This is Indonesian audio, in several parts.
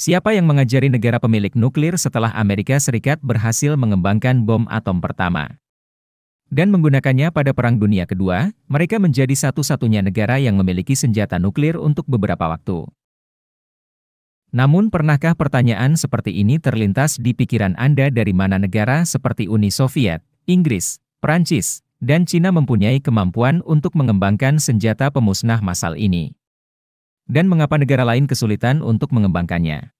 Siapa yang mengajari negara pemilik nuklir setelah Amerika Serikat berhasil mengembangkan bom atom pertama? Dan menggunakannya pada Perang Dunia Kedua, mereka menjadi satu-satunya negara yang memiliki senjata nuklir untuk beberapa waktu. Namun pernahkah pertanyaan seperti ini terlintas di pikiran Anda dari mana negara seperti Uni Soviet, Inggris, Perancis, dan Cina mempunyai kemampuan untuk mengembangkan senjata pemusnah massal ini? dan mengapa negara lain kesulitan untuk mengembangkannya.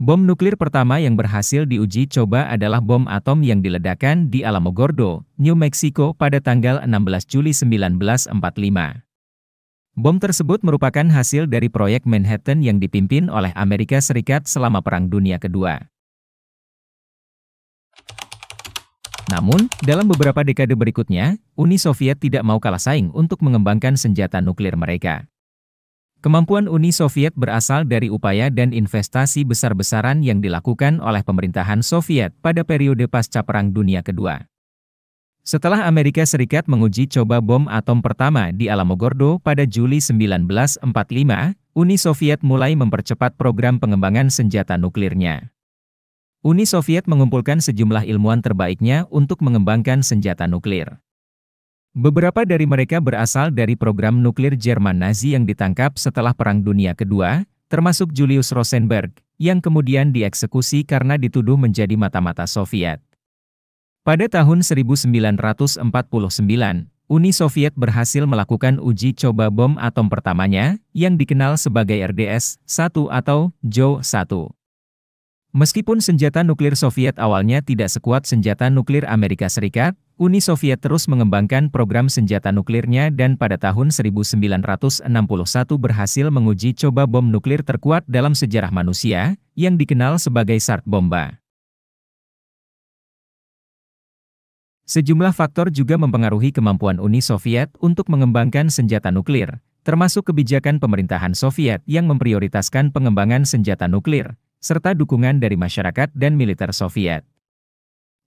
Bom nuklir pertama yang berhasil diuji coba adalah bom atom yang diledakkan di Alamogordo, New Mexico pada tanggal 16 Juli 1945. Bom tersebut merupakan hasil dari proyek Manhattan yang dipimpin oleh Amerika Serikat selama Perang Dunia Kedua. Namun, dalam beberapa dekade berikutnya, Uni Soviet tidak mau kalah saing untuk mengembangkan senjata nuklir mereka. Kemampuan Uni Soviet berasal dari upaya dan investasi besar-besaran yang dilakukan oleh pemerintahan Soviet pada periode pasca Perang Dunia Kedua. Setelah Amerika Serikat menguji coba bom atom pertama di Alamogordo pada Juli 1945, Uni Soviet mulai mempercepat program pengembangan senjata nuklirnya. Uni Soviet mengumpulkan sejumlah ilmuwan terbaiknya untuk mengembangkan senjata nuklir. Beberapa dari mereka berasal dari program nuklir Jerman Nazi yang ditangkap setelah Perang Dunia Kedua, termasuk Julius Rosenberg, yang kemudian dieksekusi karena dituduh menjadi mata-mata Soviet. Pada tahun 1949, Uni Soviet berhasil melakukan uji coba bom atom pertamanya, yang dikenal sebagai RDS-1 atau JO-1. Meskipun senjata nuklir Soviet awalnya tidak sekuat senjata nuklir Amerika Serikat, Uni Soviet terus mengembangkan program senjata nuklirnya dan pada tahun 1961 berhasil menguji coba bom nuklir terkuat dalam sejarah manusia, yang dikenal sebagai Sart Bomba. Sejumlah faktor juga mempengaruhi kemampuan Uni Soviet untuk mengembangkan senjata nuklir, termasuk kebijakan pemerintahan Soviet yang memprioritaskan pengembangan senjata nuklir, serta dukungan dari masyarakat dan militer Soviet.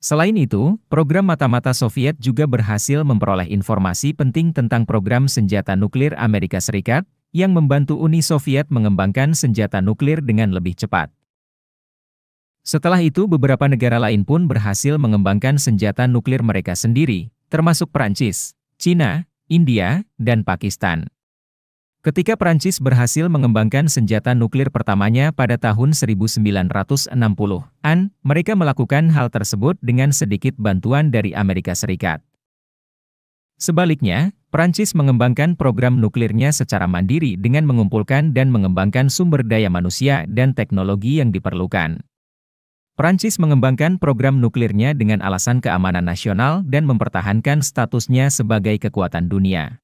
Selain itu, program mata-mata Soviet juga berhasil memperoleh informasi penting tentang program senjata nuklir Amerika Serikat, yang membantu Uni Soviet mengembangkan senjata nuklir dengan lebih cepat. Setelah itu beberapa negara lain pun berhasil mengembangkan senjata nuklir mereka sendiri, termasuk Prancis, China, India, dan Pakistan. Ketika Prancis berhasil mengembangkan senjata nuklir pertamanya pada tahun 1960-an, mereka melakukan hal tersebut dengan sedikit bantuan dari Amerika Serikat. Sebaliknya, Prancis mengembangkan program nuklirnya secara mandiri dengan mengumpulkan dan mengembangkan sumber daya manusia dan teknologi yang diperlukan. Prancis mengembangkan program nuklirnya dengan alasan keamanan nasional dan mempertahankan statusnya sebagai kekuatan dunia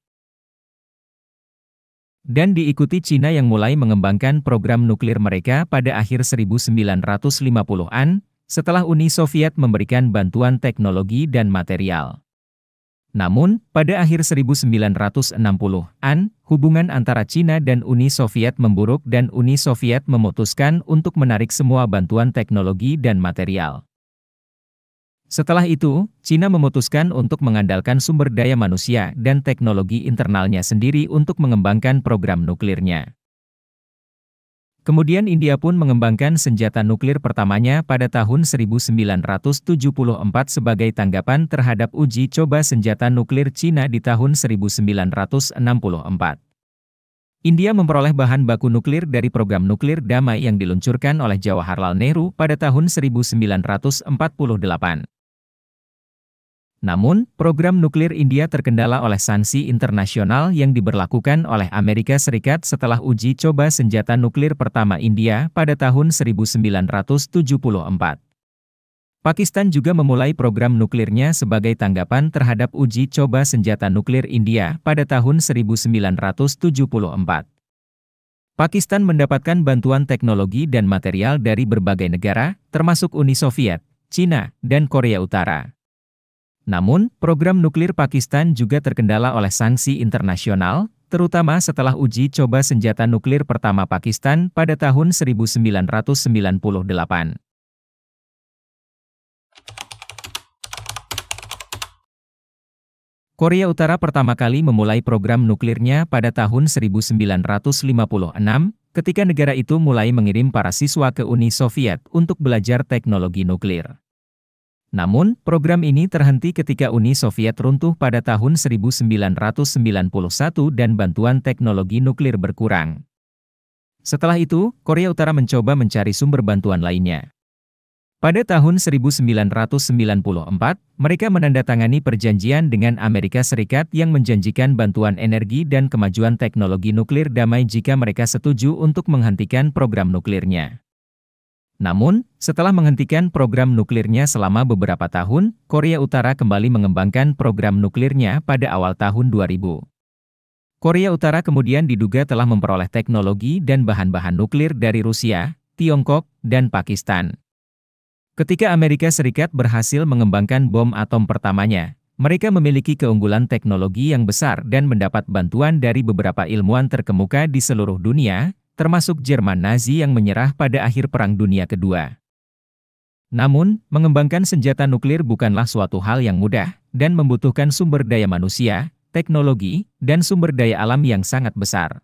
dan diikuti Cina yang mulai mengembangkan program nuklir mereka pada akhir 1950-an, setelah Uni Soviet memberikan bantuan teknologi dan material. Namun, pada akhir 1960-an, hubungan antara Cina dan Uni Soviet memburuk dan Uni Soviet memutuskan untuk menarik semua bantuan teknologi dan material. Setelah itu, China memutuskan untuk mengandalkan sumber daya manusia dan teknologi internalnya sendiri untuk mengembangkan program nuklirnya. Kemudian India pun mengembangkan senjata nuklir pertamanya pada tahun 1974 sebagai tanggapan terhadap uji coba senjata nuklir Cina di tahun 1964. India memperoleh bahan baku nuklir dari program nuklir damai yang diluncurkan oleh Jawaharlal Nehru pada tahun 1948. Namun, program nuklir India terkendala oleh sanksi internasional yang diberlakukan oleh Amerika Serikat setelah uji coba senjata nuklir pertama India pada tahun 1974. Pakistan juga memulai program nuklirnya sebagai tanggapan terhadap uji coba senjata nuklir India pada tahun 1974. Pakistan mendapatkan bantuan teknologi dan material dari berbagai negara, termasuk Uni Soviet, China, dan Korea Utara. Namun, program nuklir Pakistan juga terkendala oleh sanksi internasional, terutama setelah uji coba senjata nuklir pertama Pakistan pada tahun 1998. Korea Utara pertama kali memulai program nuklirnya pada tahun 1956, ketika negara itu mulai mengirim para siswa ke Uni Soviet untuk belajar teknologi nuklir. Namun, program ini terhenti ketika Uni Soviet runtuh pada tahun 1991 dan bantuan teknologi nuklir berkurang. Setelah itu, Korea Utara mencoba mencari sumber bantuan lainnya. Pada tahun 1994, mereka menandatangani perjanjian dengan Amerika Serikat yang menjanjikan bantuan energi dan kemajuan teknologi nuklir damai jika mereka setuju untuk menghentikan program nuklirnya. Namun, setelah menghentikan program nuklirnya selama beberapa tahun, Korea Utara kembali mengembangkan program nuklirnya pada awal tahun 2000. Korea Utara kemudian diduga telah memperoleh teknologi dan bahan-bahan nuklir dari Rusia, Tiongkok, dan Pakistan. Ketika Amerika Serikat berhasil mengembangkan bom atom pertamanya, mereka memiliki keunggulan teknologi yang besar dan mendapat bantuan dari beberapa ilmuwan terkemuka di seluruh dunia, termasuk Jerman Nazi yang menyerah pada akhir Perang Dunia Kedua. Namun, mengembangkan senjata nuklir bukanlah suatu hal yang mudah, dan membutuhkan sumber daya manusia, teknologi, dan sumber daya alam yang sangat besar.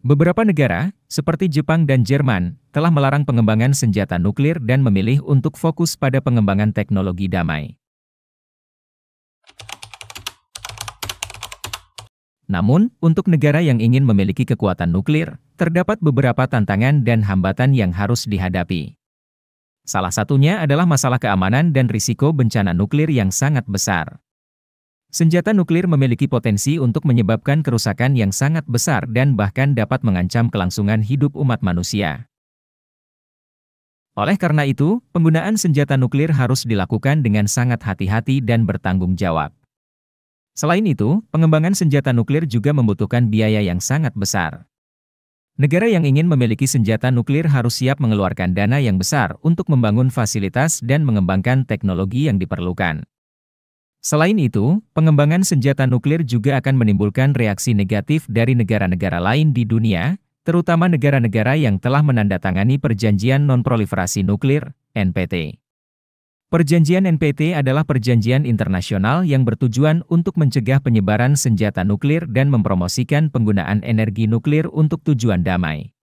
Beberapa negara, seperti Jepang dan Jerman, telah melarang pengembangan senjata nuklir dan memilih untuk fokus pada pengembangan teknologi damai. Namun, untuk negara yang ingin memiliki kekuatan nuklir, terdapat beberapa tantangan dan hambatan yang harus dihadapi. Salah satunya adalah masalah keamanan dan risiko bencana nuklir yang sangat besar. Senjata nuklir memiliki potensi untuk menyebabkan kerusakan yang sangat besar dan bahkan dapat mengancam kelangsungan hidup umat manusia. Oleh karena itu, penggunaan senjata nuklir harus dilakukan dengan sangat hati-hati dan bertanggung jawab. Selain itu, pengembangan senjata nuklir juga membutuhkan biaya yang sangat besar. Negara yang ingin memiliki senjata nuklir harus siap mengeluarkan dana yang besar untuk membangun fasilitas dan mengembangkan teknologi yang diperlukan. Selain itu, pengembangan senjata nuklir juga akan menimbulkan reaksi negatif dari negara-negara lain di dunia, terutama negara-negara yang telah menandatangani Perjanjian Non-Proliferasi Nuklir (NPT). Perjanjian NPT adalah perjanjian internasional yang bertujuan untuk mencegah penyebaran senjata nuklir dan mempromosikan penggunaan energi nuklir untuk tujuan damai.